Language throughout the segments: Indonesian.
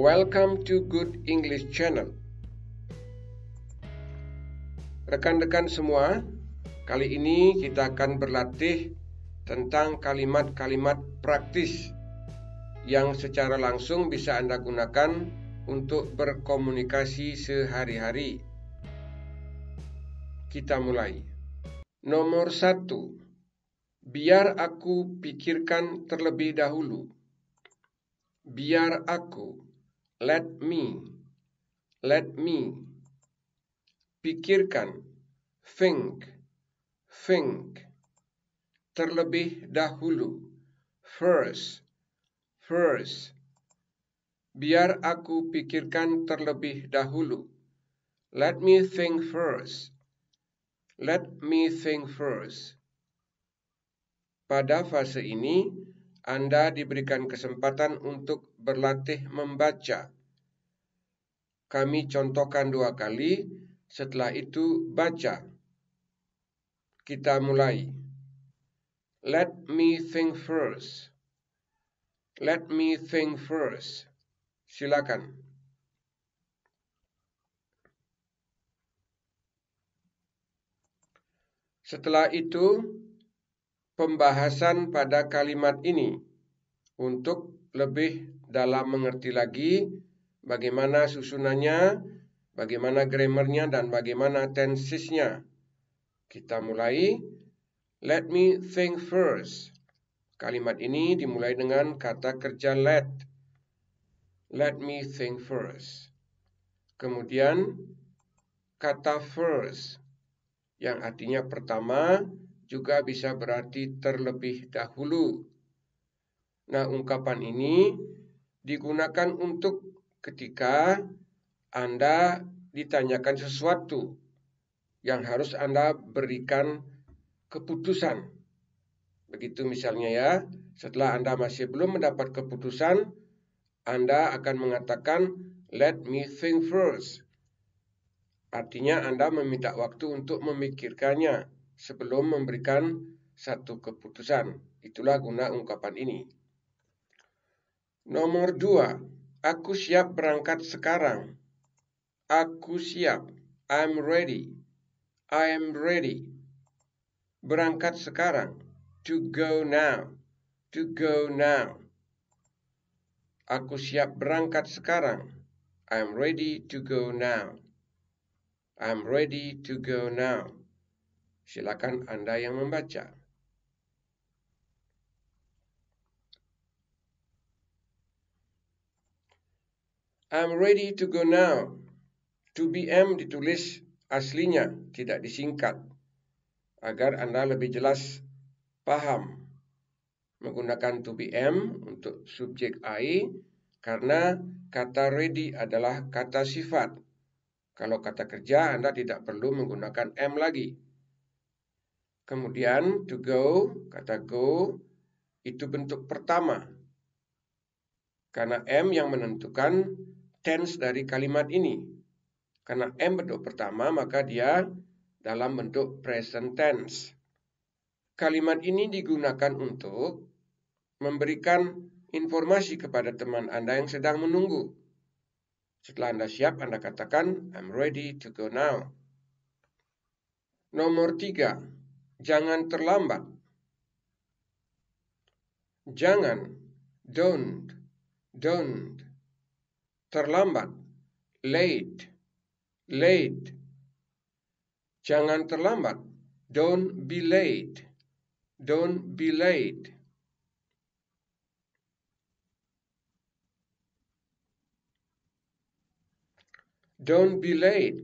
Welcome to Good English Channel. Rekan-rekan semua, kali ini kita akan berlatih tentang kalimat-kalimat praktis yang secara langsung bisa Anda gunakan untuk berkomunikasi sehari-hari. Kita mulai. Nomor satu, biar aku pikirkan terlebih dahulu. Biar aku Let me. Let me. Pikirkan. Think. Think. Terlebih dahulu. First. First. Biar aku pikirkan terlebih dahulu. Let me think first. Let me think first. Pada fase ini, anda diberikan kesempatan untuk berlatih membaca. Kami contohkan dua kali, setelah itu baca. Kita mulai. Let me think first. Let me think first. Silakan. Setelah itu, pembahasan pada kalimat ini untuk lebih dalam mengerti lagi bagaimana susunannya, bagaimana grammarnya, dan bagaimana tensesnya. Kita mulai. Let me think first. Kalimat ini dimulai dengan kata kerja let. Let me think first. Kemudian, kata first, yang artinya pertama, juga bisa berarti terlebih dahulu. Nah, ungkapan ini digunakan untuk ketika Anda ditanyakan sesuatu yang harus Anda berikan keputusan. Begitu misalnya ya, setelah Anda masih belum mendapat keputusan, Anda akan mengatakan let me think first. Artinya Anda meminta waktu untuk memikirkannya sebelum memberikan satu keputusan. Itulah guna ungkapan ini. Nomor dua, aku siap berangkat sekarang. Aku siap. I'm ready. I'm ready. Berangkat sekarang. To go now. To go now. Aku siap berangkat sekarang. I'm ready to go now. I'm ready to go now. Silakan Anda yang membaca. I'm ready to go now. To BM ditulis aslinya, tidak disingkat. Agar Anda lebih jelas paham. Menggunakan to BM untuk subjek I karena kata ready adalah kata sifat. Kalau kata kerja, Anda tidak perlu menggunakan M lagi. Kemudian to go, kata go, itu bentuk pertama. Karena M yang menentukan tense dari kalimat ini. Karena am bentuk pertama, maka dia dalam bentuk present tense. Kalimat ini digunakan untuk memberikan informasi kepada teman Anda yang sedang menunggu. Setelah Anda siap, Anda katakan, I'm ready to go now. Nomor tiga, jangan terlambat. Jangan, don't, don't, terlambat, late, late. Jangan terlambat, don't be late, don't be late. Don't be late.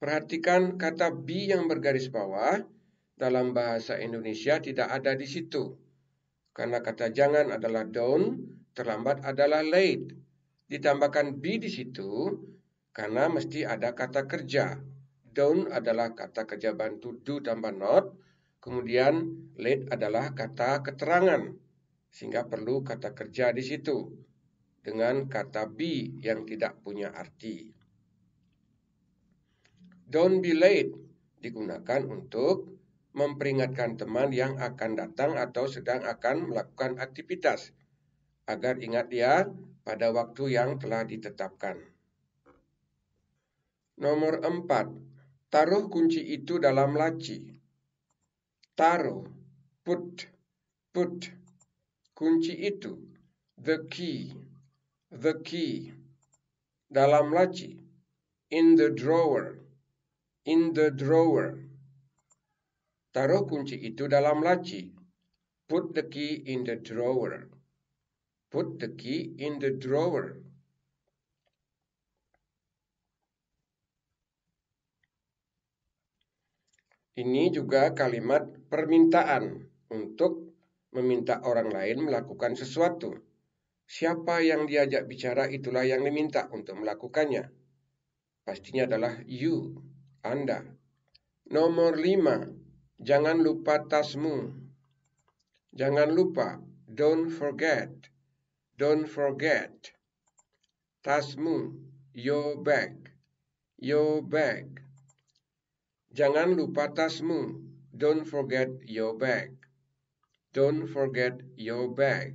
Perhatikan kata be yang bergaris bawah dalam bahasa Indonesia tidak ada di situ. Karena kata jangan adalah don't, terlambat adalah late ditambahkan b di situ karena mesti ada kata kerja. Down adalah kata kerja bantu do tambah not. Kemudian late adalah kata keterangan. Sehingga perlu kata kerja di situ dengan kata be yang tidak punya arti. Don't be late digunakan untuk memperingatkan teman yang akan datang atau sedang akan melakukan aktivitas agar ingat ya pada waktu yang telah ditetapkan. Nomor empat, taruh kunci itu dalam laci. Taruh, put, put, kunci itu, the key, the key, dalam laci, in the drawer, in the drawer. Taruh kunci itu dalam laci. Put the key in the drawer. Put the key in the drawer. Ini juga kalimat permintaan untuk meminta orang lain melakukan sesuatu. Siapa yang diajak bicara itulah yang diminta untuk melakukannya. Pastinya adalah you, Anda. Nomor lima, Jangan lupa tasmu. Jangan lupa, don't forget. Don't forget. Tasmu, your bag, your bag. Jangan lupa tasmu. Don't forget your bag. Don't forget your bag.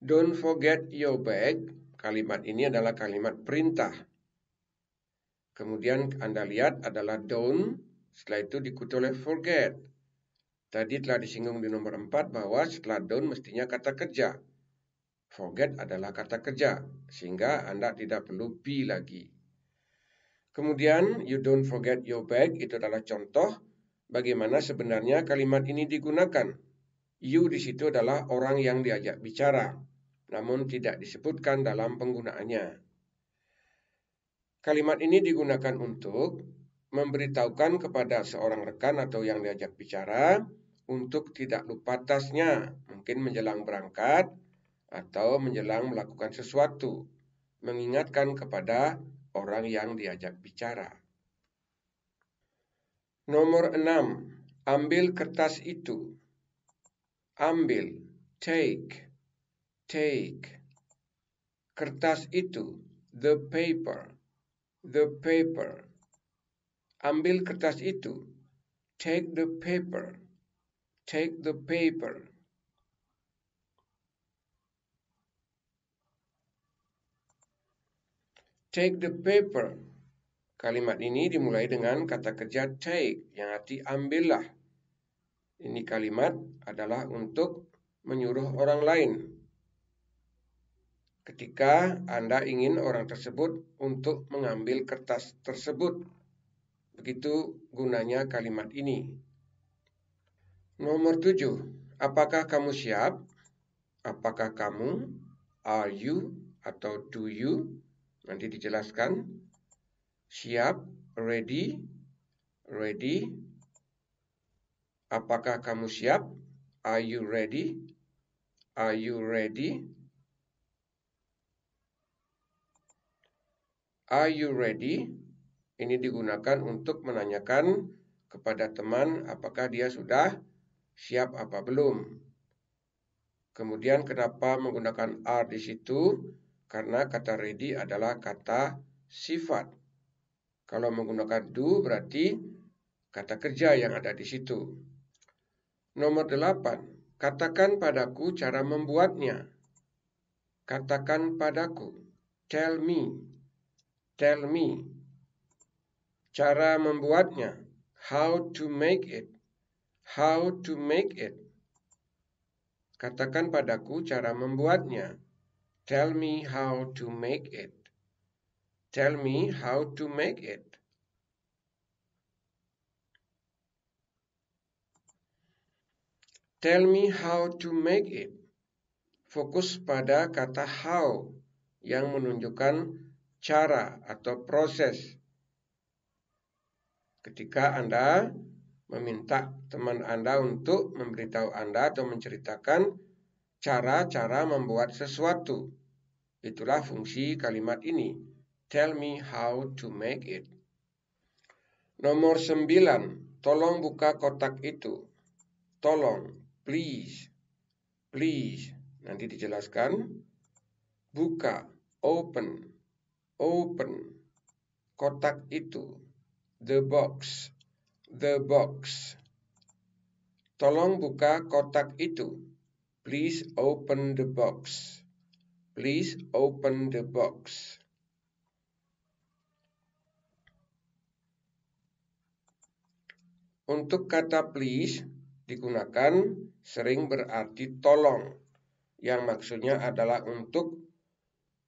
Don't forget your bag. Kalimat ini adalah kalimat perintah. Kemudian Anda lihat adalah don't, setelah itu diikuti oleh forget. Tadi telah disinggung di nomor 4 bahwa setelah don't mestinya kata kerja. Forget adalah kata kerja, sehingga Anda tidak perlu be lagi. Kemudian, you don't forget your bag, itu adalah contoh bagaimana sebenarnya kalimat ini digunakan. You di situ adalah orang yang diajak bicara, namun tidak disebutkan dalam penggunaannya. Kalimat ini digunakan untuk memberitahukan kepada seorang rekan atau yang diajak bicara untuk tidak lupa tasnya, mungkin menjelang berangkat atau menjelang melakukan sesuatu, mengingatkan kepada orang yang diajak bicara. Nomor 6. Ambil kertas itu. Ambil, take, take. Kertas itu, the paper, the paper. Ambil kertas itu. Take the paper. Take the paper. Take the paper. Kalimat ini dimulai dengan kata kerja take yang arti ambillah. Ini kalimat adalah untuk menyuruh orang lain ketika Anda ingin orang tersebut untuk mengambil kertas tersebut. Begitu gunanya kalimat ini. Nomor 7. Apakah kamu siap? Apakah kamu? Are you? Atau do you? Nanti dijelaskan. Siap, ready, ready. Apakah kamu siap? Are you ready? Are you ready? Are you ready? Ini digunakan untuk menanyakan kepada teman apakah dia sudah siap apa belum. Kemudian kenapa menggunakan are di situ? Karena kata ready adalah kata sifat. Kalau menggunakan do berarti kata kerja yang ada di situ. Nomor delapan, katakan padaku cara membuatnya. Katakan padaku, tell me Tell me. Cara membuatnya. How to make it. How to make it. Katakan padaku cara membuatnya. Tell me how to make it. Tell me how to make it. Tell me how to make it. Fokus pada kata how yang menunjukkan cara atau proses ketika Anda meminta teman Anda untuk memberitahu Anda atau menceritakan cara-cara membuat sesuatu. Itulah fungsi kalimat ini. Tell me how to make it. Nomor 9. Tolong buka kotak itu. Tolong, please. Please. Nanti dijelaskan. Buka, open open kotak itu the box the box tolong buka kotak itu please open the box please open the box Untuk kata please digunakan sering berarti tolong, yang maksudnya adalah untuk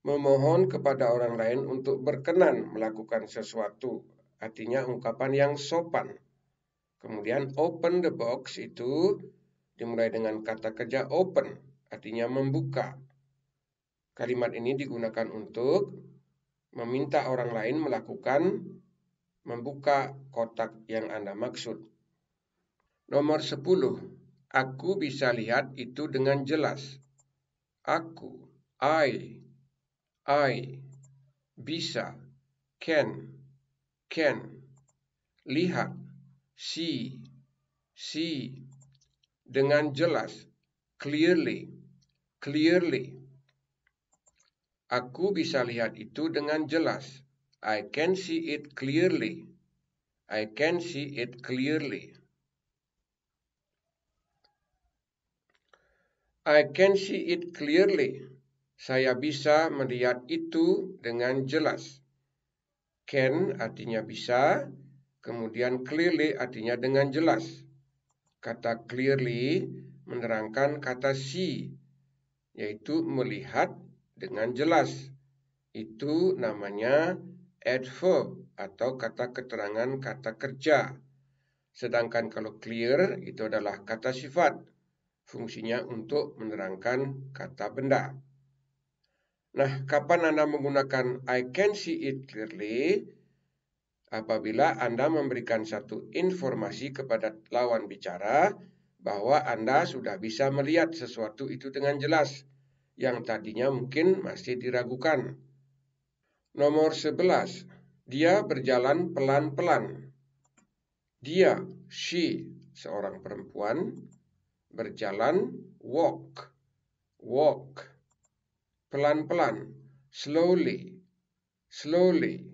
memohon kepada orang lain untuk berkenan melakukan sesuatu, artinya ungkapan yang sopan. Kemudian open the box itu dimulai dengan kata kerja open, artinya membuka. Kalimat ini digunakan untuk meminta orang lain melakukan membuka kotak yang Anda maksud. Nomor 10. Aku bisa lihat itu dengan jelas. Aku, I, I bisa can can lihat see see dengan jelas clearly clearly Aku bisa lihat itu dengan jelas. I can see it clearly. I can see it clearly. I can see it clearly. Saya bisa melihat itu dengan jelas. Can artinya bisa, kemudian clearly artinya dengan jelas. Kata clearly menerangkan kata see, yaitu melihat dengan jelas. Itu namanya adverb atau kata keterangan kata kerja. Sedangkan kalau clear itu adalah kata sifat. Fungsinya untuk menerangkan kata benda. Nah, kapan Anda menggunakan I can see it clearly? Apabila Anda memberikan satu informasi kepada lawan bicara bahwa Anda sudah bisa melihat sesuatu itu dengan jelas yang tadinya mungkin masih diragukan. Nomor 11. Dia berjalan pelan-pelan. Dia, she, seorang perempuan, berjalan walk. Walk pelan-pelan, slowly, slowly.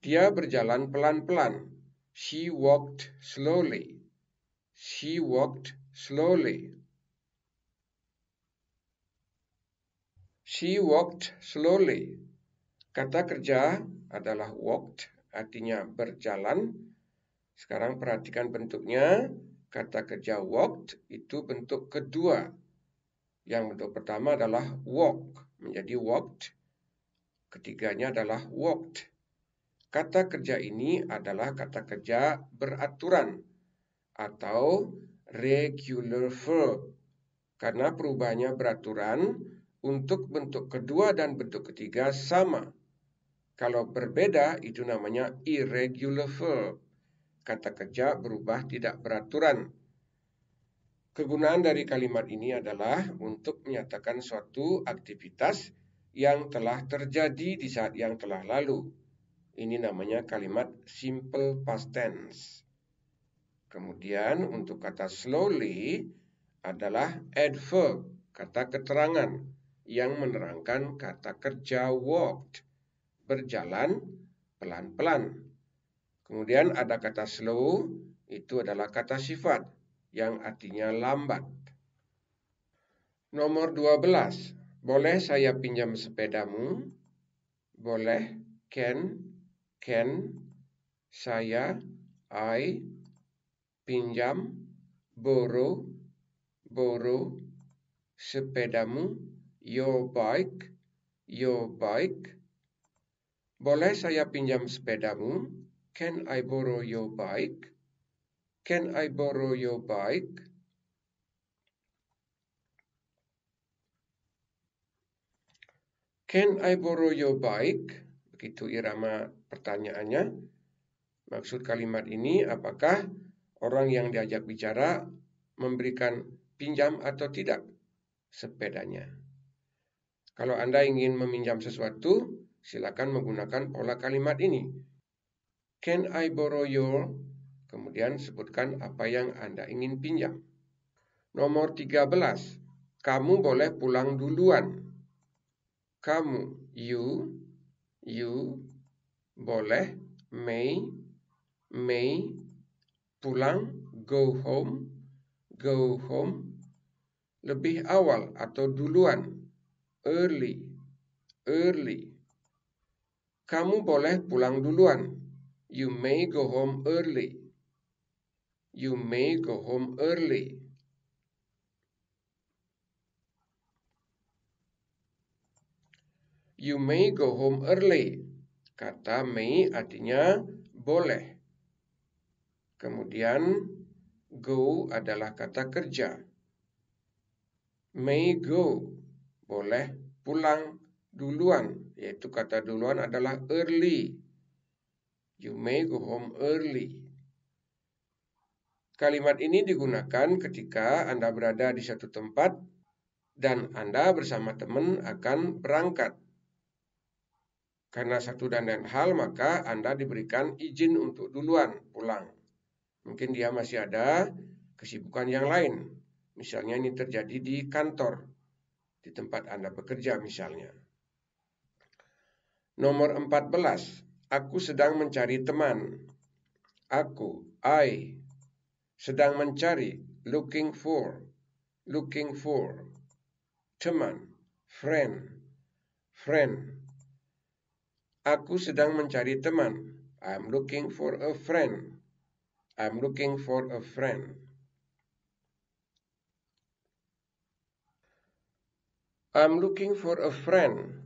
Dia berjalan pelan-pelan. She walked slowly. She walked slowly. She walked slowly. Kata kerja adalah walked, artinya berjalan. Sekarang perhatikan bentuknya. Kata kerja walked itu bentuk kedua yang bentuk pertama adalah walk, menjadi walked. Ketiganya adalah walked. Kata kerja ini adalah kata kerja beraturan atau regular verb. Karena perubahannya beraturan, untuk bentuk kedua dan bentuk ketiga sama. Kalau berbeda, itu namanya irregular verb. Kata kerja berubah tidak beraturan Kegunaan dari kalimat ini adalah untuk menyatakan suatu aktivitas yang telah terjadi di saat yang telah lalu. Ini namanya kalimat simple past tense. Kemudian untuk kata slowly adalah adverb, kata keterangan yang menerangkan kata kerja walked, berjalan pelan-pelan. Kemudian ada kata slow, itu adalah kata sifat yang artinya lambat. Nomor 12. Boleh saya pinjam sepedamu? Boleh. Can. Can. Saya. I. Pinjam. Borrow. Borrow. Sepedamu. Your bike. Your bike. Boleh saya pinjam sepedamu? Can I borrow your bike? Can I borrow your bike? Can I borrow your bike? Begitu irama pertanyaannya. Maksud kalimat ini apakah orang yang diajak bicara memberikan pinjam atau tidak sepedanya. Kalau Anda ingin meminjam sesuatu, silakan menggunakan pola kalimat ini. Can I borrow your Kemudian sebutkan apa yang Anda ingin pinjam. Nomor 13. Kamu boleh pulang duluan. Kamu, you, you, boleh, may, may, pulang, go home, go home, lebih awal atau duluan, early, early. Kamu boleh pulang duluan. You may go home early. You may go home early. You may go home early. Kata may artinya boleh. Kemudian go adalah kata kerja. May go boleh pulang duluan, yaitu kata duluan adalah early. You may go home early. Kalimat ini digunakan ketika Anda berada di satu tempat dan Anda bersama teman akan berangkat. Karena satu dan lain hal, maka Anda diberikan izin untuk duluan pulang. Mungkin dia masih ada kesibukan yang lain. Misalnya ini terjadi di kantor, di tempat Anda bekerja misalnya. Nomor 14. Aku sedang mencari teman. Aku, I, sedang mencari, looking for, looking for. Teman, friend, friend. Aku sedang mencari teman. I'm looking for a friend. I'm looking for a friend. I'm looking for a friend.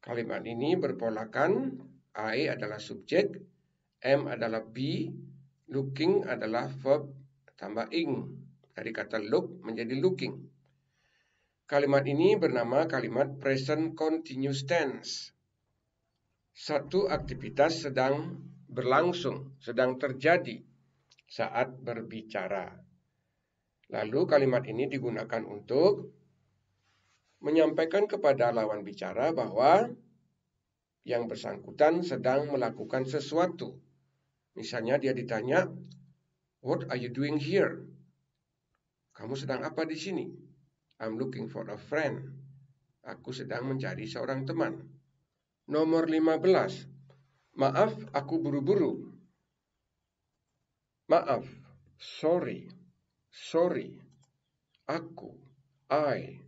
Kalimat ini berpolakan I adalah subjek, M adalah be, Looking adalah verb tambah ing. Dari kata look menjadi looking. Kalimat ini bernama kalimat present continuous tense. Satu aktivitas sedang berlangsung, sedang terjadi saat berbicara. Lalu kalimat ini digunakan untuk menyampaikan kepada lawan bicara bahwa yang bersangkutan sedang melakukan sesuatu Misalnya dia ditanya, What are you doing here? Kamu sedang apa di sini? I'm looking for a friend. Aku sedang mencari seorang teman. Nomor 15. Maaf, aku buru-buru. Maaf, sorry, sorry. Aku, I.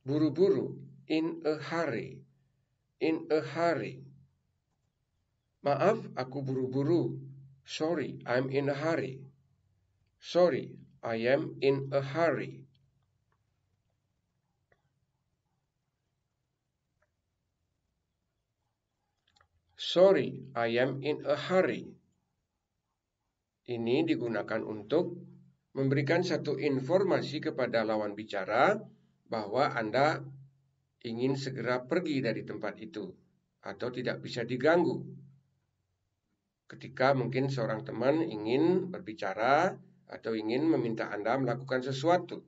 Buru-buru, in a hurry, in a hurry. Maaf, aku buru-buru. Sorry, I'm in a hurry. Sorry, I am in a hurry. Sorry, I am in a hurry. Ini digunakan untuk memberikan satu informasi kepada lawan bicara bahwa Anda ingin segera pergi dari tempat itu atau tidak bisa diganggu ketika mungkin seorang teman ingin berbicara atau ingin meminta Anda melakukan sesuatu.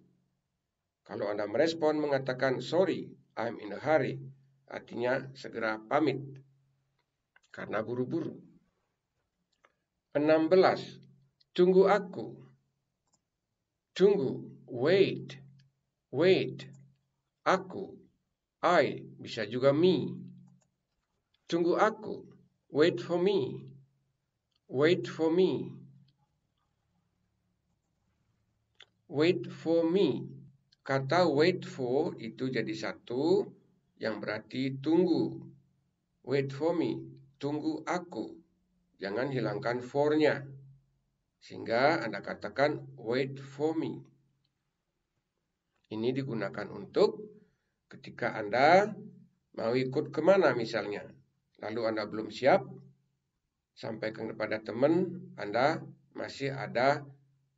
Kalau Anda merespon mengatakan sorry, I'm in a hurry, artinya segera pamit karena buru-buru. 16. Tunggu aku. Tunggu, wait, wait. Aku, I, bisa juga me. Tunggu aku, wait for me. Wait for me. Wait for me. Kata wait for itu jadi satu yang berarti tunggu. Wait for me. Tunggu aku. Jangan hilangkan for-nya. Sehingga Anda katakan wait for me. Ini digunakan untuk ketika Anda mau ikut kemana misalnya. Lalu Anda belum siap, sampaikan kepada teman Anda masih ada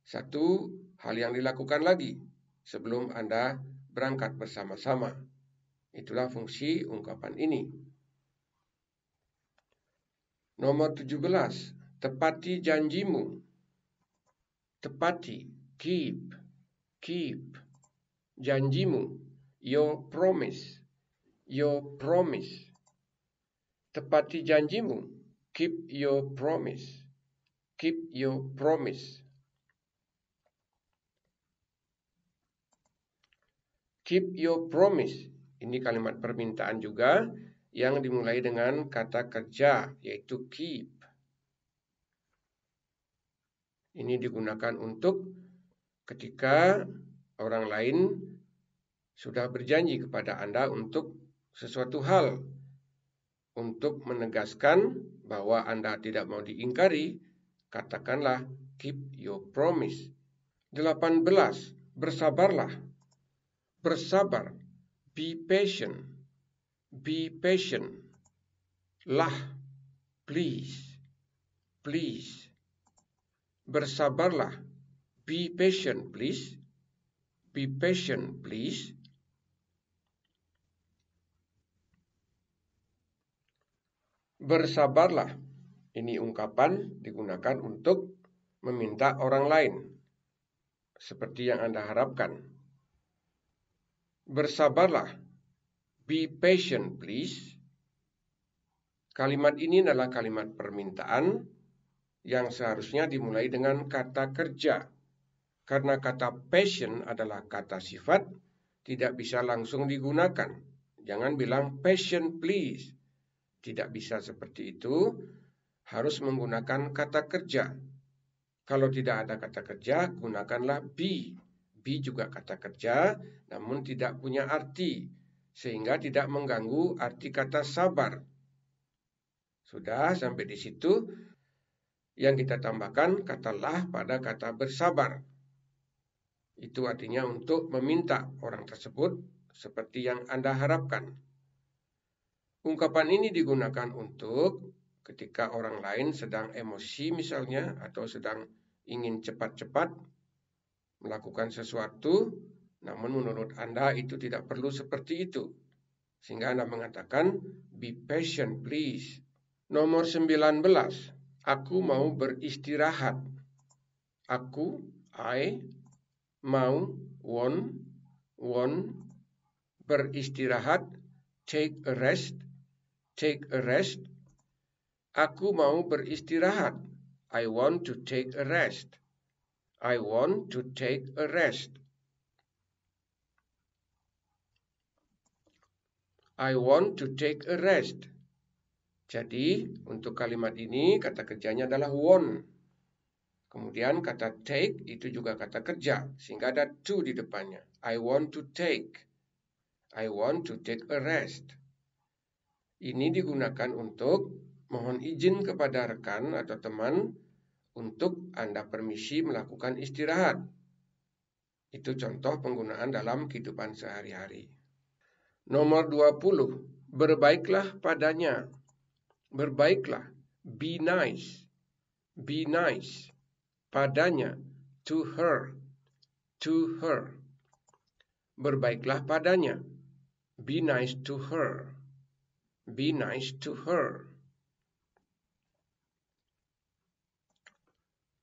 satu hal yang dilakukan lagi sebelum Anda berangkat bersama-sama. Itulah fungsi ungkapan ini. Nomor 17, tepati janjimu. Tepati, keep, keep janjimu, your promise, your promise. Tepati janjimu, Keep your promise. Keep your promise. Keep your promise. Ini kalimat permintaan juga yang dimulai dengan kata kerja yaitu keep. Ini digunakan untuk ketika orang lain sudah berjanji kepada Anda untuk sesuatu hal untuk menegaskan bahwa Anda tidak mau diingkari, katakanlah keep your promise. 18. Bersabarlah. Bersabar. Be patient. Be patient. Lah. Please. Please. Bersabarlah. Be patient, please. Be patient, please. bersabarlah. Ini ungkapan digunakan untuk meminta orang lain seperti yang Anda harapkan. Bersabarlah. Be patient, please. Kalimat ini adalah kalimat permintaan yang seharusnya dimulai dengan kata kerja. Karena kata passion adalah kata sifat, tidak bisa langsung digunakan. Jangan bilang passion please. Tidak bisa seperti itu, harus menggunakan kata kerja. Kalau tidak ada kata kerja, gunakanlah be. Be juga kata kerja, namun tidak punya arti, sehingga tidak mengganggu arti kata sabar. Sudah sampai di situ, yang kita tambahkan katalah pada kata bersabar. Itu artinya untuk meminta orang tersebut seperti yang Anda harapkan. Ungkapan ini digunakan untuk ketika orang lain sedang emosi misalnya atau sedang ingin cepat-cepat melakukan sesuatu, namun menurut Anda itu tidak perlu seperti itu. Sehingga Anda mengatakan, be patient please. Nomor 19, aku mau beristirahat. Aku, I, mau, want, want, beristirahat, take a rest, take a rest. Aku mau beristirahat. I want to take a rest. I want to take a rest. I want to take a rest. Jadi, untuk kalimat ini kata kerjanya adalah want. Kemudian kata take itu juga kata kerja, sehingga ada to di depannya. I want to take. I want to take a rest. Ini digunakan untuk mohon izin kepada rekan atau teman untuk Anda permisi melakukan istirahat. Itu contoh penggunaan dalam kehidupan sehari-hari. Nomor 20, berbaiklah padanya. Berbaiklah, be nice. Be nice padanya, to her, to her. Berbaiklah padanya, be nice to her. Be nice to her.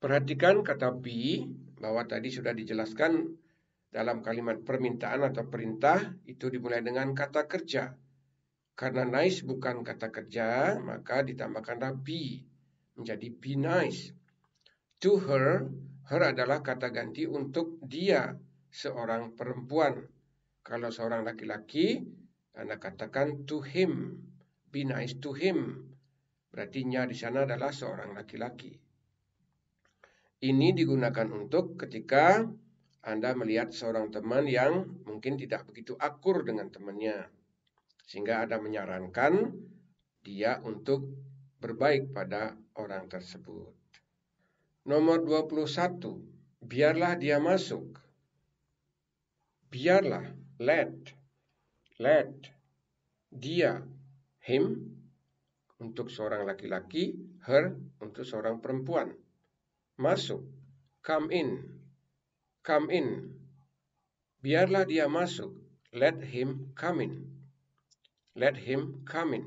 Perhatikan kata be bahwa tadi sudah dijelaskan dalam kalimat permintaan atau perintah itu dimulai dengan kata kerja. Karena nice bukan kata kerja, maka ditambahkan be menjadi be nice. To her, her adalah kata ganti untuk dia, seorang perempuan. Kalau seorang laki-laki, Anda katakan to him. Be nice to him. Berarti nya di sana adalah seorang laki-laki. Ini digunakan untuk ketika Anda melihat seorang teman yang mungkin tidak begitu akur dengan temannya. Sehingga Anda menyarankan dia untuk berbaik pada orang tersebut. Nomor 21. Biarlah dia masuk. Biarlah, let, let, dia him untuk seorang laki-laki, her untuk seorang perempuan. Masuk, come in, come in. Biarlah dia masuk, let him come in. Let him come in.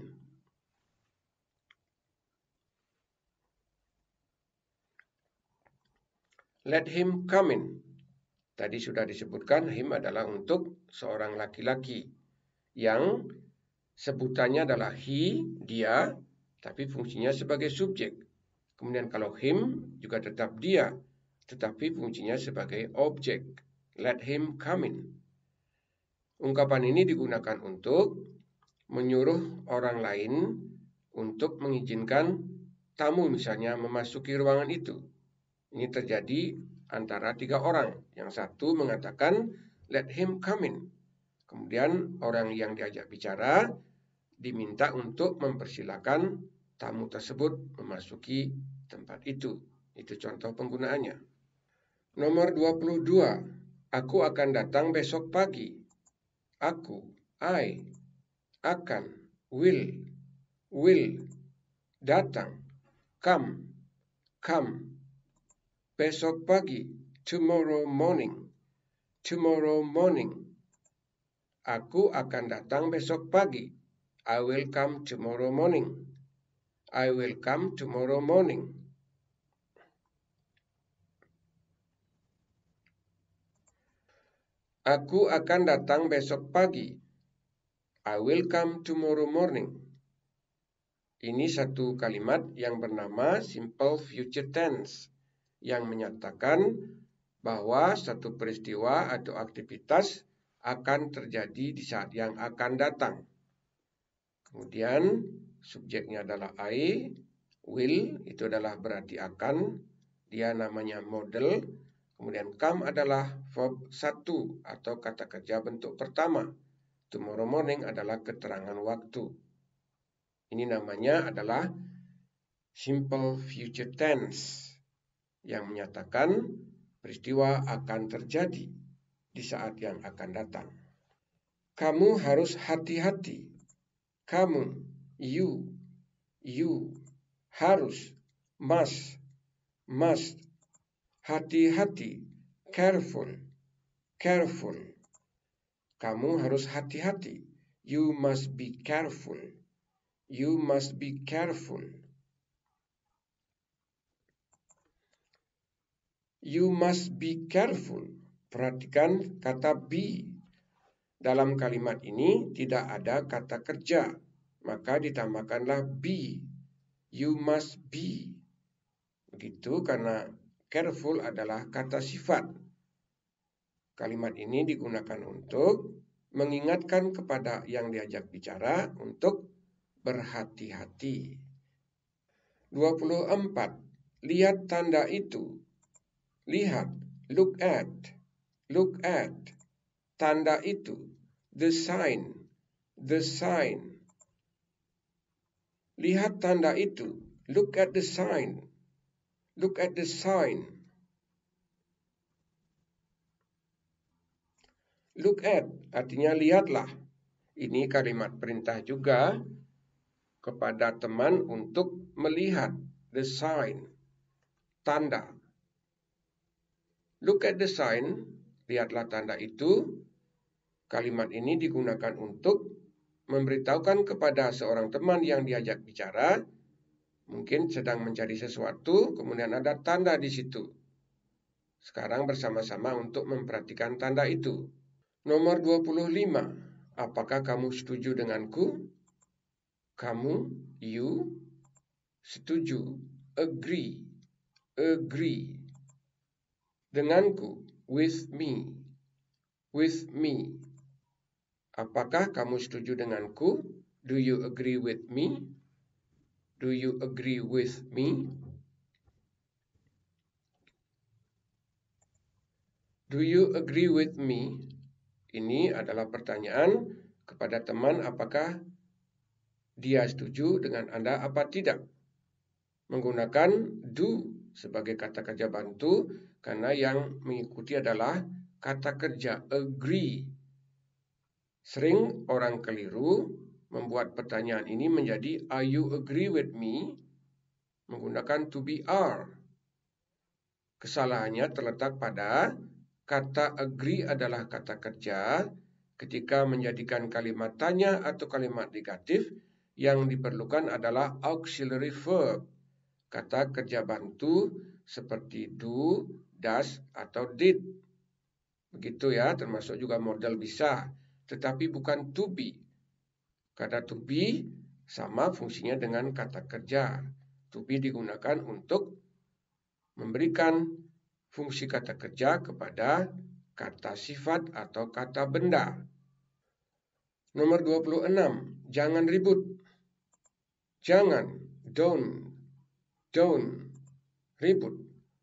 Let him come in. Tadi sudah disebutkan him adalah untuk seorang laki-laki yang sebutannya adalah he, dia, tapi fungsinya sebagai subjek. Kemudian kalau him juga tetap dia, tetapi fungsinya sebagai objek. Let him come in. Ungkapan ini digunakan untuk menyuruh orang lain untuk mengizinkan tamu misalnya memasuki ruangan itu. Ini terjadi antara tiga orang. Yang satu mengatakan, let him come in. Kemudian orang yang diajak bicara diminta untuk mempersilahkan tamu tersebut memasuki tempat itu. Itu contoh penggunaannya. Nomor 22. Aku akan datang besok pagi. Aku, I, akan, will, will, datang, come, come. Besok pagi, tomorrow morning, tomorrow morning Aku akan datang besok pagi. I will come tomorrow morning. I will come tomorrow morning. Aku akan datang besok pagi. I will come tomorrow morning. Ini satu kalimat yang bernama simple future tense yang menyatakan bahwa satu peristiwa atau aktivitas akan terjadi di saat yang akan datang. Kemudian subjeknya adalah I, will itu adalah berarti akan, dia namanya model, kemudian come adalah verb satu atau kata kerja bentuk pertama. Tomorrow morning adalah keterangan waktu. Ini namanya adalah simple future tense yang menyatakan peristiwa akan terjadi di saat yang akan datang. Kamu harus hati-hati. Kamu, you, you, harus, must, must, hati-hati, careful, careful. Kamu harus hati-hati. You must be careful. You must be careful. You must be careful. Perhatikan kata be. Dalam kalimat ini tidak ada kata kerja, maka ditambahkanlah be. You must be. Begitu karena careful adalah kata sifat. Kalimat ini digunakan untuk mengingatkan kepada yang diajak bicara untuk berhati-hati. 24. Lihat tanda itu. Lihat, look at. Look at. Tanda itu. The sign. The sign. Lihat tanda itu. Look at the sign. Look at the sign. Look at artinya lihatlah. Ini kalimat perintah juga kepada teman untuk melihat the sign, tanda. Look at the sign Lihatlah tanda itu. Kalimat ini digunakan untuk memberitahukan kepada seorang teman yang diajak bicara, mungkin sedang mencari sesuatu, kemudian ada tanda di situ. Sekarang bersama-sama untuk memperhatikan tanda itu. Nomor 25. Apakah kamu setuju denganku? Kamu, you, setuju, agree, agree. Denganku, with me, with me. Apakah kamu setuju denganku? Do you agree with me? Do you agree with me? Do you agree with me? Ini adalah pertanyaan kepada teman apakah dia setuju dengan Anda apa tidak. Menggunakan do sebagai kata kerja bantu karena yang mengikuti adalah kata kerja agree. Sering orang keliru membuat pertanyaan ini menjadi are you agree with me menggunakan to be are. Kesalahannya terletak pada kata agree adalah kata kerja ketika menjadikan kalimat tanya atau kalimat negatif yang diperlukan adalah auxiliary verb, kata kerja bantu seperti do, das, atau did. Begitu ya, termasuk juga modal bisa, tetapi bukan to be. Kata to be sama fungsinya dengan kata kerja. To be digunakan untuk memberikan fungsi kata kerja kepada kata sifat atau kata benda. Nomor 26, jangan ribut. Jangan, don't, don't, ribut,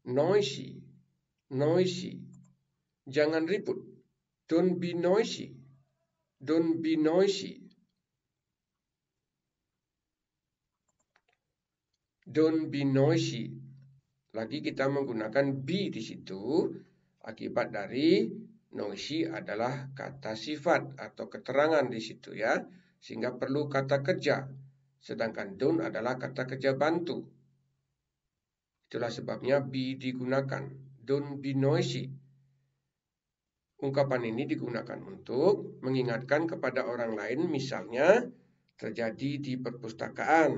noisy, noisy. Jangan ribut. Don't be noisy. Don't be noisy. Don't be noisy. Lagi kita menggunakan be di situ akibat dari noisy adalah kata sifat atau keterangan di situ ya. Sehingga perlu kata kerja. Sedangkan don adalah kata kerja bantu. Itulah sebabnya be digunakan don't be Ungkapan ini digunakan untuk mengingatkan kepada orang lain misalnya terjadi di perpustakaan.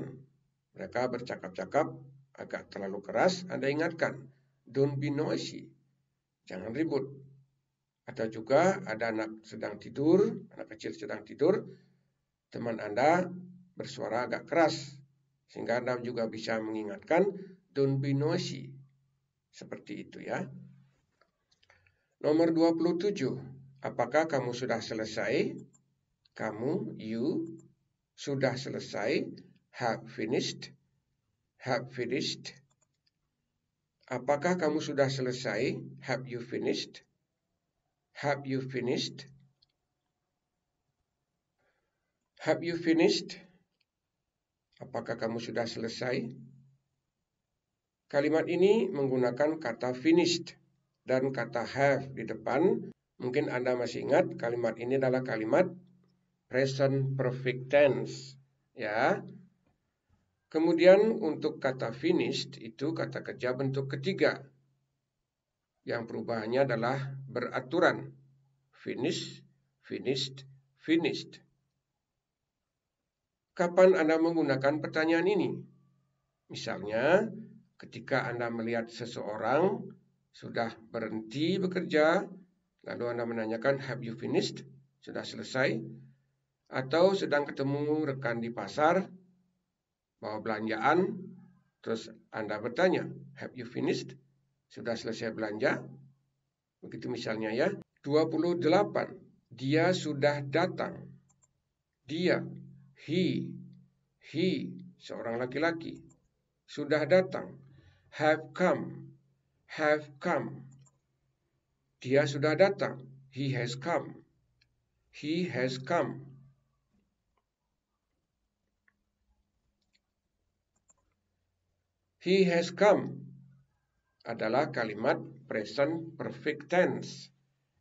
Mereka bercakap-cakap agak terlalu keras, Anda ingatkan, don't be noisy. Jangan ribut. Atau juga ada anak sedang tidur, anak kecil sedang tidur, teman Anda bersuara agak keras. Sehingga Anda juga bisa mengingatkan, don't be noisy. Seperti itu ya. Nomor 27. Apakah kamu sudah selesai? Kamu, you, sudah selesai. Have finished. Have finished. Apakah kamu sudah selesai? Have you finished? Have you finished? Have you finished? Apakah kamu sudah selesai? Kalimat ini menggunakan kata finished dan kata have di depan. Mungkin Anda masih ingat kalimat ini adalah kalimat present perfect tense. Ya. Kemudian untuk kata finished itu kata kerja bentuk ketiga. Yang perubahannya adalah beraturan. Finished, finished, finished. Kapan Anda menggunakan pertanyaan ini? Misalnya, ketika Anda melihat seseorang sudah berhenti bekerja, lalu Anda menanyakan, "Have you finished?" Sudah selesai, atau sedang ketemu rekan di pasar, bawa belanjaan, terus Anda bertanya, "Have you finished?" Sudah selesai belanja? Begitu misalnya ya. 28. Dia sudah datang. Dia, he, he, seorang laki-laki, sudah datang have come, have come. Dia sudah datang, he has come, he has come. He has come adalah kalimat present perfect tense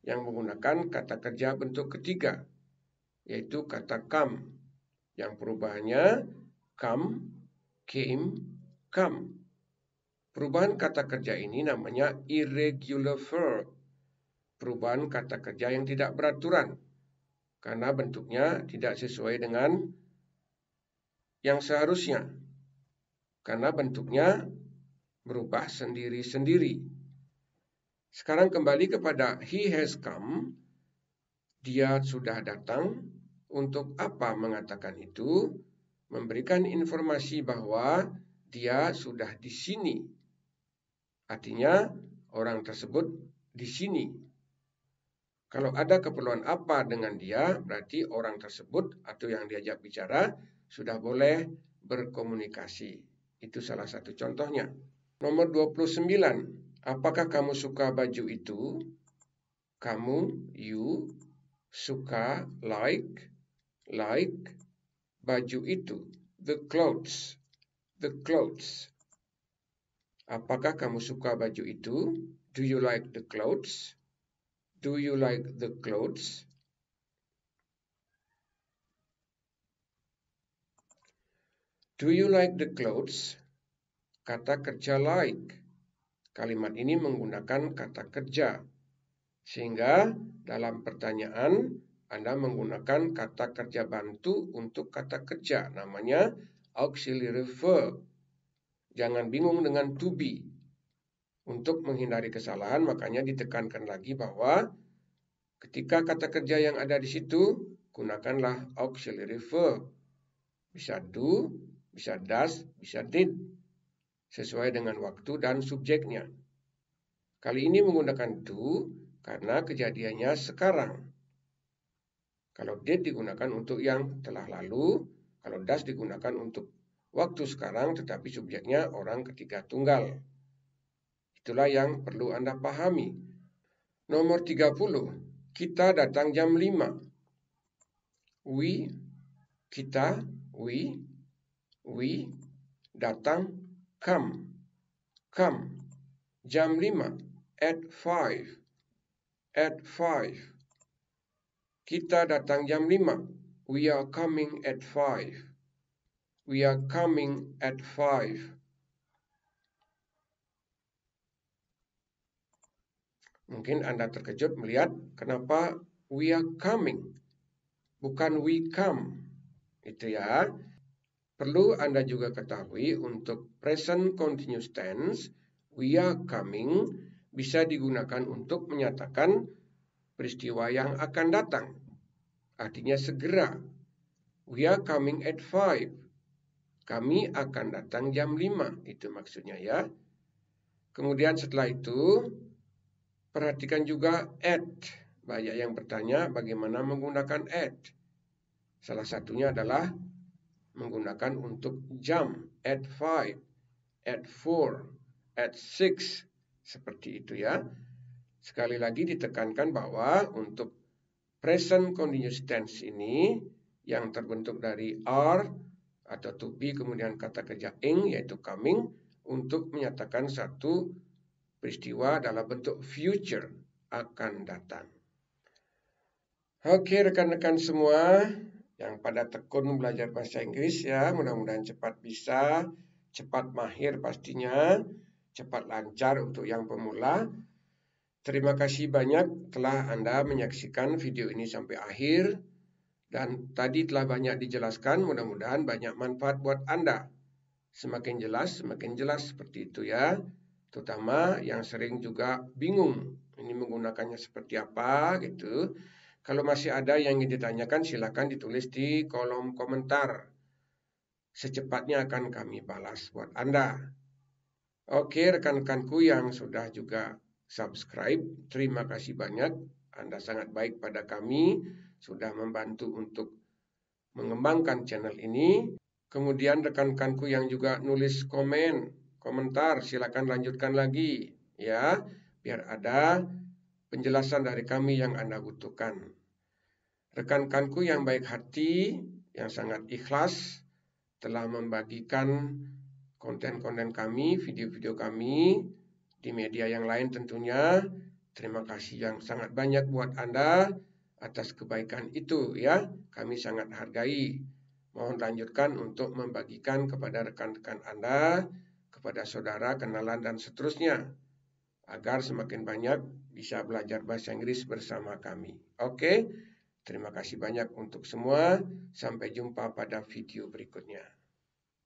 yang menggunakan kata kerja bentuk ketiga, yaitu kata come, yang perubahannya come, came, come. Perubahan kata kerja ini namanya irregular verb. Perubahan kata kerja yang tidak beraturan. Karena bentuknya tidak sesuai dengan yang seharusnya. Karena bentuknya berubah sendiri-sendiri. Sekarang kembali kepada he has come. Dia sudah datang. Untuk apa mengatakan itu? Memberikan informasi bahwa dia sudah di sini Artinya, orang tersebut di sini. Kalau ada keperluan apa dengan dia, berarti orang tersebut atau yang diajak bicara sudah boleh berkomunikasi. Itu salah satu contohnya. Nomor 29. Apakah kamu suka baju itu? Kamu, you, suka, like, like, baju itu. The clothes, the clothes. Apakah kamu suka baju itu? Do you like the clothes? Do you like the clothes? Do you like the clothes? Kata kerja like. Kalimat ini menggunakan kata kerja. Sehingga dalam pertanyaan Anda menggunakan kata kerja bantu untuk kata kerja namanya auxiliary verb. Jangan bingung dengan to be. Untuk menghindari kesalahan, makanya ditekankan lagi bahwa ketika kata kerja yang ada di situ, gunakanlah auxiliary verb. Bisa do, bisa does, bisa did. Sesuai dengan waktu dan subjeknya. Kali ini menggunakan do karena kejadiannya sekarang. Kalau did digunakan untuk yang telah lalu, kalau das digunakan untuk waktu sekarang tetapi subjeknya orang ketiga tunggal. Itulah yang perlu Anda pahami. Nomor 30, kita datang jam 5. We, kita, we, we, datang, come, come. Jam 5, at 5, at 5. Kita datang jam 5. We are coming at 5 we are coming at five. Mungkin Anda terkejut melihat kenapa we are coming, bukan we come. Itu ya. Perlu Anda juga ketahui untuk present continuous tense, we are coming bisa digunakan untuk menyatakan peristiwa yang akan datang. Artinya segera. We are coming at five. Kami akan datang jam 5, itu maksudnya ya. Kemudian setelah itu, perhatikan juga at. Banyak yang bertanya bagaimana menggunakan at. Salah satunya adalah menggunakan untuk jam at 5, at 4, at 6 seperti itu ya. Sekali lagi ditekankan bahwa untuk present continuous tense ini yang terbentuk dari are atau to be kemudian kata kerja ing yaitu coming untuk menyatakan satu peristiwa dalam bentuk future akan datang. Oke rekan-rekan semua yang pada tekun belajar bahasa Inggris ya, mudah-mudahan cepat bisa, cepat mahir pastinya, cepat lancar untuk yang pemula. Terima kasih banyak telah Anda menyaksikan video ini sampai akhir. Dan tadi telah banyak dijelaskan, mudah-mudahan banyak manfaat buat Anda. Semakin jelas, semakin jelas seperti itu ya. Terutama yang sering juga bingung, ini menggunakannya seperti apa gitu. Kalau masih ada yang ingin ditanyakan, silahkan ditulis di kolom komentar. Secepatnya akan kami balas buat Anda. Oke, rekan-rekanku yang sudah juga subscribe, terima kasih banyak. Anda sangat baik pada kami sudah membantu untuk mengembangkan channel ini. Kemudian rekan-rekanku yang juga nulis komen, komentar, silakan lanjutkan lagi ya, biar ada penjelasan dari kami yang Anda butuhkan. Rekan-rekanku yang baik hati, yang sangat ikhlas telah membagikan konten-konten kami, video-video kami di media yang lain tentunya. Terima kasih yang sangat banyak buat Anda atas kebaikan itu ya. Kami sangat hargai. Mohon lanjutkan untuk membagikan kepada rekan-rekan Anda, kepada saudara, kenalan, dan seterusnya. Agar semakin banyak bisa belajar bahasa Inggris bersama kami. Oke, terima kasih banyak untuk semua. Sampai jumpa pada video berikutnya.